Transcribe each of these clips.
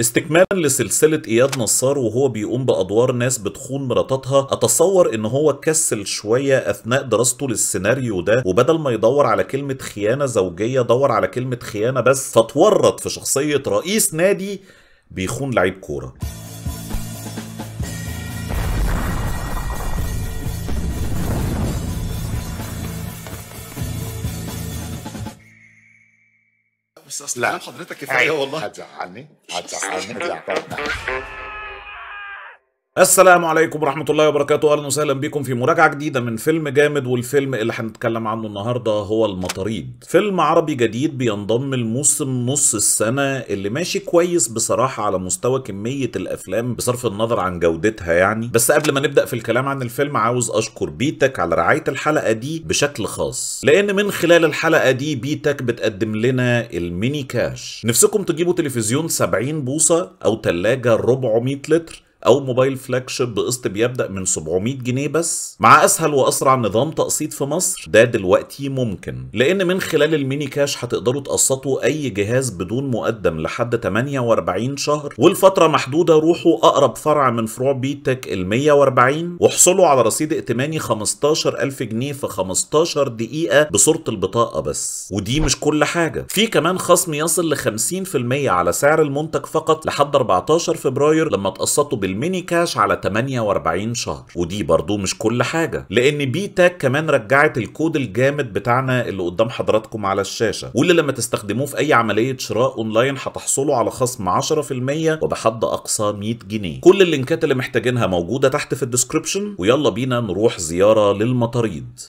استكمالا لسلسلة إياد نصار وهو بيقوم بأدوار ناس بتخون مراتاتها أتصور إن هو اتكسل شوية أثناء دراسته للسيناريو ده وبدل ما يدور على كلمة خيانة زوجية دور على كلمة خيانة بس فتورط في شخصية رئيس نادي بيخون لعيب كورة بس اصل كلام حضرتك كفايه والله هتزعلني هتزعلني السلام عليكم ورحمة الله وبركاته أهلا وسهلا بكم في مراجعة جديدة من فيلم جامد والفيلم اللي هنتكلم عنه النهاردة هو المطاريد فيلم عربي جديد بينضم لموسم نص السنة اللي ماشي كويس بصراحة على مستوى كمية الأفلام بصرف النظر عن جودتها يعني بس قبل ما نبدأ في الكلام عن الفيلم عاوز أشكر بيتك على رعاية الحلقة دي بشكل خاص لأن من خلال الحلقة دي بيتك بتقدم لنا الميني كاش نفسكم تجيبوا تلفزيون 70 بوصة أو تلاجة 400 لتر او موبايل فلاج شيب بقسط بيبدا من 700 جنيه بس مع اسهل واسرع نظام تقسيط في مصر ده دلوقتي ممكن لان من خلال الميني كاش هتقدروا تقسطوا اي جهاز بدون مقدم لحد 48 شهر والفتره محدوده روحوا اقرب فرع من فروع بيتك ال 140 واحصلوا على رصيد ائتماني 15000 جنيه في 15 دقيقه بصوره البطاقه بس ودي مش كل حاجه في كمان خصم يصل ل 50% على سعر المنتج فقط لحد 14 فبراير لما تقسطوا بال الميني كاش على 48 شهر ودي برضو مش كل حاجه لان بي تاك كمان رجعت الكود الجامد بتاعنا اللي قدام حضراتكم على الشاشه واللي لما تستخدموه في اي عمليه شراء اونلاين هتحصلوا على خصم 10% وبحد اقصى 100 جنيه كل اللينكات اللي محتاجينها موجوده تحت في الديسكربشن ويلا بينا نروح زياره للمطاريد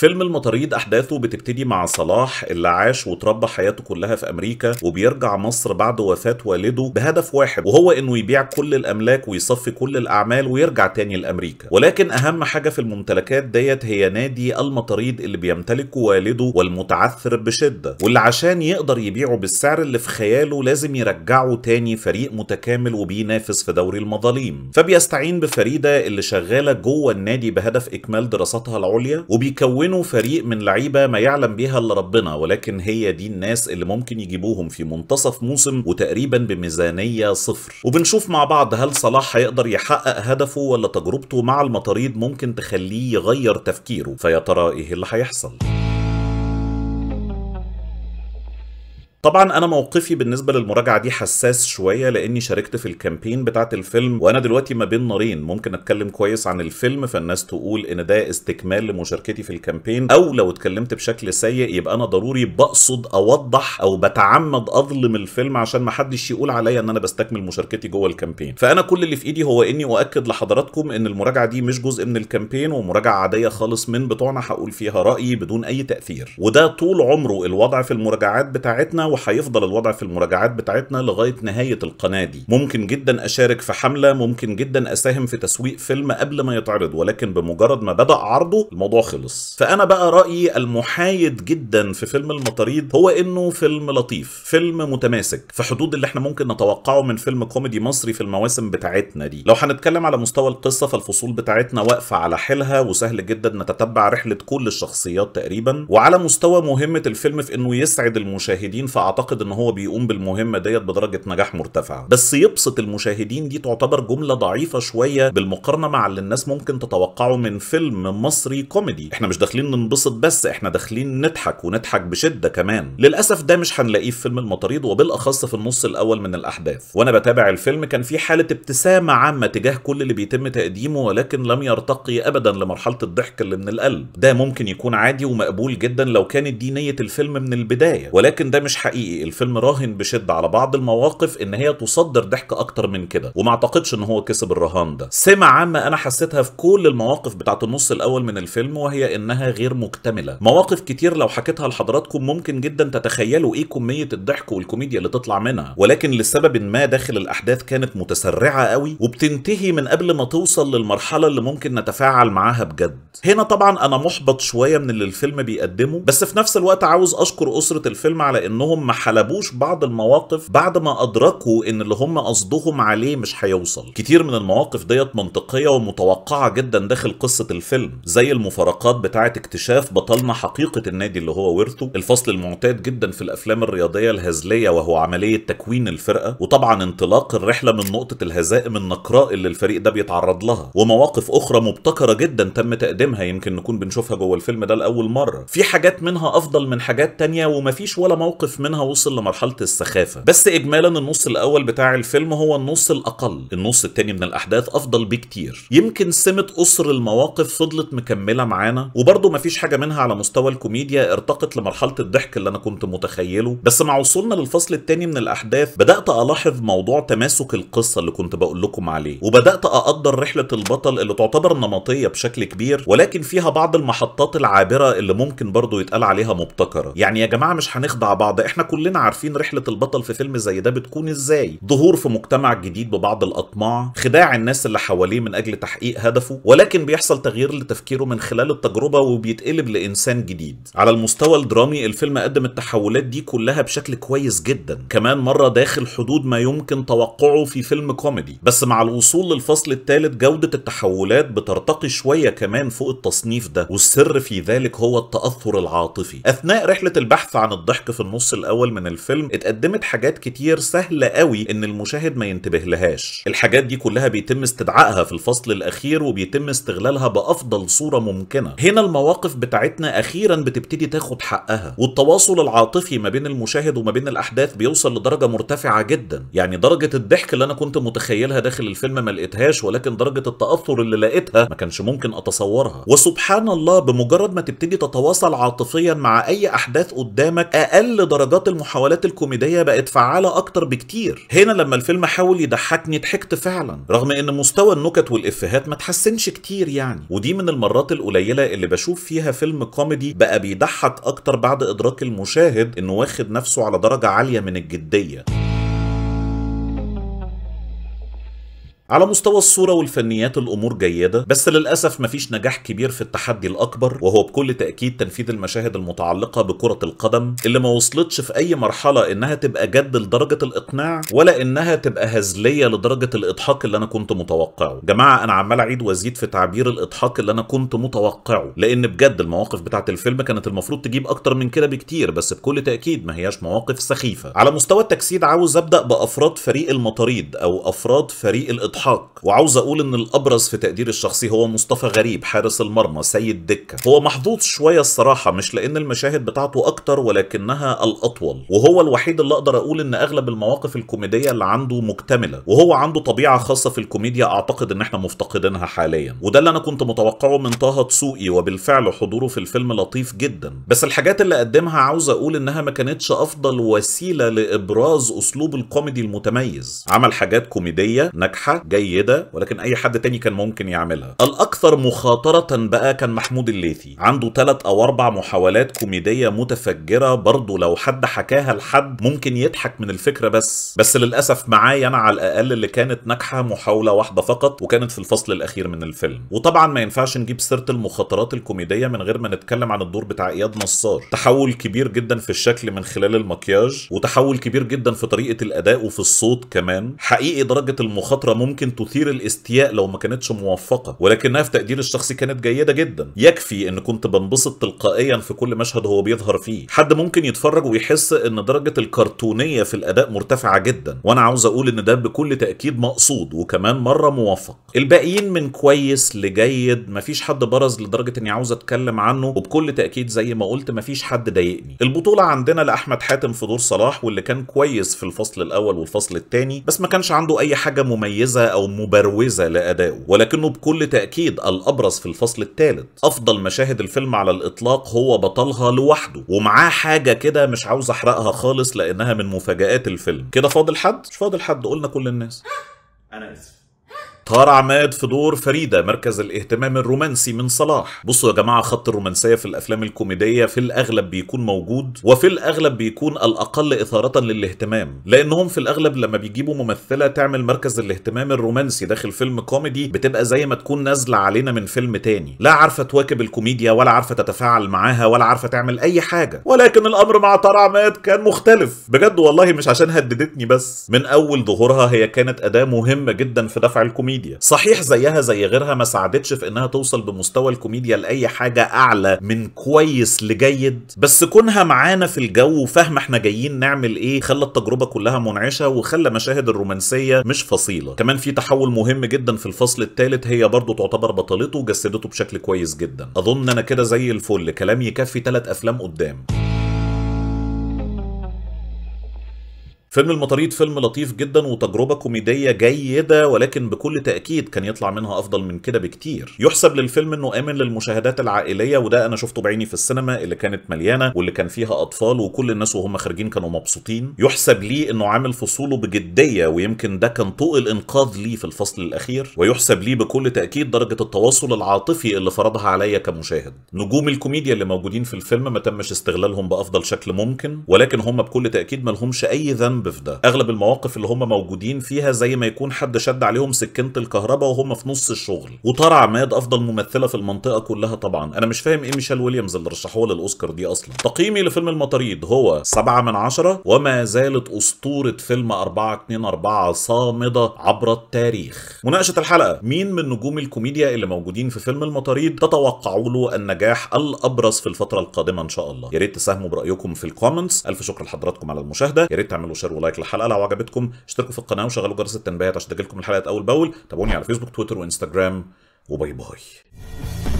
فيلم المطاريد احداثه بتبتدي مع صلاح اللي عاش وتربى حياته كلها في امريكا وبيرجع مصر بعد وفاه والده بهدف واحد وهو انه يبيع كل الاملاك ويصفي كل الاعمال ويرجع تاني لامريكا ولكن اهم حاجه في الممتلكات ديت هي نادي المطاريد اللي بيمتلكه والده والمتعثر بشده واللي عشان يقدر يبيعه بالسعر اللي في خياله لازم يرجعه تاني فريق متكامل وبينافس في دوري المظاليم فبيستعين بفريده اللي شغاله جوه النادي بهدف اكمال دراساتها العليا وبيكون يكونوا فريق من لعيبه ما يعلم بيها الا ربنا ولكن هي دي الناس اللي ممكن يجيبوهم في منتصف موسم وتقريبا بميزانيه صفر وبنشوف مع بعض هل صلاح هيقدر يحقق هدفه ولا تجربته مع المطاريد ممكن تخليه يغير تفكيره فيا ترى ايه اللي هيحصل طبعا انا موقفي بالنسبه للمراجعه دي حساس شويه لاني شاركت في الكامبين بتاعه الفيلم وانا دلوقتي ما بين نارين ممكن اتكلم كويس عن الفيلم فالناس تقول ان ده استكمال لمشاركتي في الكامبين او لو اتكلمت بشكل سيء يبقى انا ضروري بقصد اوضح او بتعمد اظلم الفيلم عشان ما حدش يقول عليا ان انا بستكمل مشاركتي جوه الكامبين فانا كل اللي في ايدي هو اني اؤكد لحضراتكم ان المراجعه دي مش جزء من الكامبين ومراجعه عاديه خالص من بتوعنا هقول فيها رايي بدون اي تاثير وده طول عمره الوضع في المراجعات بتاعتنا وهيفضل الوضع في المراجعات بتاعتنا لغايه نهايه القناه دي ممكن جدا اشارك في حمله ممكن جدا اساهم في تسويق فيلم قبل ما يتعرض ولكن بمجرد ما بدا عرضه الموضوع خلص فانا بقى رايي المحايد جدا في فيلم المطاريد هو انه فيلم لطيف فيلم متماسك في حدود اللي احنا ممكن نتوقعه من فيلم كوميدي مصري في المواسم بتاعتنا دي لو هنتكلم على مستوى القصه فالفصول بتاعتنا واقفه على حيلها وسهل جدا نتتبع رحله كل الشخصيات تقريبا وعلى مستوى مهمه الفيلم في انه يسعد المشاهدين في فاعتقد ان هو بيقوم بالمهمه ديت بدرجه نجاح مرتفعه بس يبسط المشاهدين دي تعتبر جمله ضعيفه شويه بالمقارنه مع اللي الناس ممكن تتوقعه من فيلم مصري كوميدي احنا مش داخلين ننبسط بس احنا داخلين نضحك ونضحك بشده كمان للاسف ده مش هنلاقيه في فيلم المطاريد وبالاخص في النص الاول من الاحداث وانا بتابع الفيلم كان في حاله ابتسامه عامه تجاه كل اللي بيتم تقديمه ولكن لم يرتقي ابدا لمرحله الضحك اللي من القلب ده ممكن يكون عادي ومقبول جدا لو كانت دي نيه الفيلم من البدايه ولكن ده مش حقيقي الفيلم راهن بشده على بعض المواقف ان هي تصدر ضحك اكتر من كده وما اعتقدش ان هو كسب الرهان ده سمة عامة انا حسيتها في كل المواقف بتاعه النص الاول من الفيلم وهي انها غير مكتملة مواقف كتير لو حكيتها لحضراتكم ممكن جدا تتخيلوا ايه كمية الضحك والكوميديا اللي تطلع منها ولكن لسبب ما داخل الاحداث كانت متسرعة قوي وبتنتهي من قبل ما توصل للمرحلة اللي ممكن نتفاعل معاها بجد هنا طبعا انا محبط شوية من اللي الفيلم بيقدمه بس في نفس الوقت عاوز اشكر اسرة الفيلم على انهم انهم ما حلبوش بعض المواقف بعد ما ادركوا ان اللي هم قصدهم عليه مش هيوصل كتير من المواقف ديت منطقيه ومتوقعه جدا داخل قصه الفيلم زي المفارقات بتاعه اكتشاف بطلنا حقيقه النادي اللي هو ورثه الفصل المعتاد جدا في الافلام الرياضيه الهزليه وهو عمليه تكوين الفرقه وطبعا انطلاق الرحله من نقطه الهزائم النقراء اللي الفريق ده بيتعرض لها ومواقف اخرى مبتكره جدا تم تقديمها يمكن نكون بنشوفها جوه الفيلم ده لاول مره في حاجات منها افضل من حاجات تانية ومفيش ولا موقف من منها وصل لمرحله السخافه بس اجمالا النص الاول بتاع الفيلم هو النص الاقل النص التاني من الاحداث افضل بكتير يمكن سمه قصر المواقف فضلت مكمله معانا وبرضه مفيش حاجه منها على مستوى الكوميديا ارتقت لمرحله الضحك اللي انا كنت متخيله بس مع وصولنا للفصل التاني من الاحداث بدات الاحظ موضوع تماسك القصه اللي كنت بقول لكم عليه وبدات اقدر رحله البطل اللي تعتبر نمطيه بشكل كبير ولكن فيها بعض المحطات العابره اللي ممكن برضه يتقال عليها مبتكره يعني يا جماعه مش هنخدع بعض احنا احنا كلنا عارفين رحله البطل في فيلم زي ده بتكون ازاي ظهور في مجتمع جديد ببعض الاطماع خداع الناس اللي حواليه من اجل تحقيق هدفه ولكن بيحصل تغيير لتفكيره من خلال التجربه وبيتقلب لانسان جديد على المستوى الدرامي الفيلم قدم التحولات دي كلها بشكل كويس جدا كمان مره داخل حدود ما يمكن توقعه في فيلم كوميدي بس مع الوصول للفصل الثالث جوده التحولات بترتقي شويه كمان فوق التصنيف ده والسر في ذلك هو التاثر العاطفي اثناء رحله البحث عن الضحك في النص الأول الاول من الفيلم اتقدمت حاجات كتير سهله قوي ان المشاهد ما ينتبه لهاش الحاجات دي كلها بيتم استدعائها في الفصل الاخير وبيتم استغلالها بافضل صوره ممكنه هنا المواقف بتاعتنا اخيرا بتبتدي تاخد حقها والتواصل العاطفي ما بين المشاهد وما بين الاحداث بيوصل لدرجه مرتفعه جدا يعني درجه الضحك اللي انا كنت متخيلها داخل الفيلم ما لقيتهاش ولكن درجه التاثر اللي لقيتها ما كانش ممكن اتصورها وسبحان الله بمجرد ما تبتدي تتواصل عاطفيا مع اي احداث قدامك اقل درجه درجات المحاولات الكوميدية بقت فعالة أكتر بكتير هنا لما الفيلم حاول يضحكني ضحكت فعلا رغم ان مستوى النكت والإفهات ما تحسنش كتير يعني ودي من المرات القليلة اللي بشوف فيها فيلم كوميدي بقى بيضحك أكتر بعد إدراك المشاهد إنه واخد نفسه على درجة عالية من الجدية على مستوى الصورة والفنيات الأمور جيدة بس للأسف مفيش نجاح كبير في التحدي الأكبر وهو بكل تأكيد تنفيذ المشاهد المتعلقة بكرة القدم اللي ما وصلتش في أي مرحلة إنها تبقى جد لدرجة الإقناع ولا إنها تبقى هزلية لدرجة الإضحاك اللي أنا كنت متوقعه جماعة أنا عمال أعيد وأزيد في تعبير الإضحاك اللي أنا كنت متوقعه لأن بجد المواقف بتاعة الفيلم كانت المفروض تجيب أكتر من كده بكتير بس بكل تأكيد ما هياش مواقف سخيفة على مستوى التجسيد عاوز أبدأ بأفراد فريق المطاريد أو أفراد فريق الإضحاك الضحاك وعاوز اقول ان الابرز في تقدير الشخصي هو مصطفى غريب حارس المرمى سيد دكه هو محظوظ شويه الصراحه مش لان المشاهد بتاعته اكتر ولكنها الاطول وهو الوحيد اللي اقدر اقول ان اغلب المواقف الكوميديه اللي عنده مكتمله وهو عنده طبيعه خاصه في الكوميديا اعتقد ان احنا مفتقدينها حاليا وده اللي انا كنت متوقعه من طه دسوقي وبالفعل حضوره في الفيلم لطيف جدا بس الحاجات اللي قدمها عاوز اقول انها ما كانتش افضل وسيله لابراز اسلوب الكوميدي المتميز عمل حاجات كوميديه ناجحه جيده ولكن اي حد تاني كان ممكن يعملها الاكثر مخاطره بقى كان محمود الليثي عنده ثلاث او اربع محاولات كوميديه متفجره برضه لو حد حكاها لحد ممكن يضحك من الفكره بس بس للاسف معايا انا على الاقل اللي كانت ناجحه محاوله واحده فقط وكانت في الفصل الاخير من الفيلم وطبعا ما ينفعش نجيب سيره المخاطرات الكوميديه من غير ما نتكلم عن الدور بتاع اياد نصار تحول كبير جدا في الشكل من خلال المكياج وتحول كبير جدا في طريقه الاداء وفي الصوت كمان حقيقي درجه المخاطره ممكن ممكن تثير الاستياء لو ما كانتش موفقه ولكنها في تقدير الشخصي كانت جيده جدا يكفي ان كنت بنبسط تلقائيا في كل مشهد هو بيظهر فيه حد ممكن يتفرج ويحس ان درجه الكرتونيه في الاداء مرتفعه جدا وانا عاوز اقول ان ده بكل تاكيد مقصود وكمان مره موفق الباقيين من كويس لجيد مفيش حد برز لدرجه اني عاوز اتكلم عنه وبكل تاكيد زي ما قلت مفيش حد ضايقني البطوله عندنا لاحمد حاتم في دور صلاح واللي كان كويس في الفصل الاول والفصل الثاني بس ما كانش عنده اي حاجه مميزه أو مبروزة لأدائه ولكنه بكل تأكيد الأبرز في الفصل الثالث أفضل مشاهد الفيلم على الإطلاق هو بطلها لوحده ومعاه حاجة كده مش عاوز أحرقها خالص لأنها من مفاجآت الفيلم كده فاضل حد؟ مش فاضل حد قلنا كل الناس أنا آسف طار عماد في دور فريدة مركز الاهتمام الرومانسي من صلاح بصوا يا جماعة خط الرومانسية في الأفلام الكوميدية في الأغلب بيكون موجود وفي الأغلب بيكون الأقل إثارة للاهتمام لأنهم في الأغلب لما بيجيبوا ممثلة تعمل مركز الاهتمام الرومانسي داخل فيلم كوميدي بتبقى زي ما تكون نازلة علينا من فيلم تاني لا عارفة تواكب الكوميديا ولا عارفة تتفاعل معاها ولا عارفة تعمل أي حاجة ولكن الأمر مع طار عماد كان مختلف بجد والله مش عشان هددتني بس من أول ظهورها هي كانت أداة مهمة جدا في دفع الكوميديا الكوميديا صحيح زيها زي غيرها ما ساعدتش في انها توصل بمستوى الكوميديا لاي حاجه اعلى من كويس لجيد بس كونها معانا في الجو وفاهمه احنا جايين نعمل ايه خلى التجربه كلها منعشه وخلى مشاهد الرومانسيه مش فصيله كمان في تحول مهم جدا في الفصل الثالث هي برضه تعتبر بطلته وجسدته بشكل كويس جدا اظن انا كده زي الفل كلام يكفي ثلاث افلام قدام فيلم المطاريد فيلم لطيف جدا وتجربة كوميدية جيدة ولكن بكل تأكيد كان يطلع منها أفضل من كده بكتير يحسب للفيلم أنه آمن للمشاهدات العائلية وده أنا شفته بعيني في السينما اللي كانت مليانة واللي كان فيها أطفال وكل الناس وهم خارجين كانوا مبسوطين يحسب ليه أنه عامل فصوله بجدية ويمكن ده كان طوق الإنقاذ ليه في الفصل الأخير ويحسب ليه بكل تأكيد درجة التواصل العاطفي اللي فرضها عليا كمشاهد نجوم الكوميديا اللي موجودين في الفيلم ما تمش استغلالهم بأفضل شكل ممكن ولكن هم بكل تأكيد لهمش أي ذنب بذنب في ده اغلب المواقف اللي هم موجودين فيها زي ما يكون حد شد عليهم سكينه الكهرباء وهم في نص الشغل وطار عماد افضل ممثله في المنطقه كلها طبعا انا مش فاهم ايه ميشيل ويليامز اللي رشحوها للاوسكار دي اصلا تقييمي لفيلم المطاريد هو 7 من 10 وما زالت اسطوره فيلم 424 صامده عبر التاريخ مناقشه الحلقه مين من نجوم الكوميديا اللي موجودين في فيلم المطاريد تتوقعوا له النجاح الابرز في الفتره القادمه ان شاء الله يا ريت تساهموا برايكم في الكومنتس الف شكر لحضراتكم على المشاهده يا ريت تعملوا شير شير ولايك للحلقه لو عجبتكم اشتركوا في القناه وشغلوا جرس التنبيهات عشان تجيلكم الحلقات اول باول تابعوني على فيسبوك تويتر وانستغرام وباي باي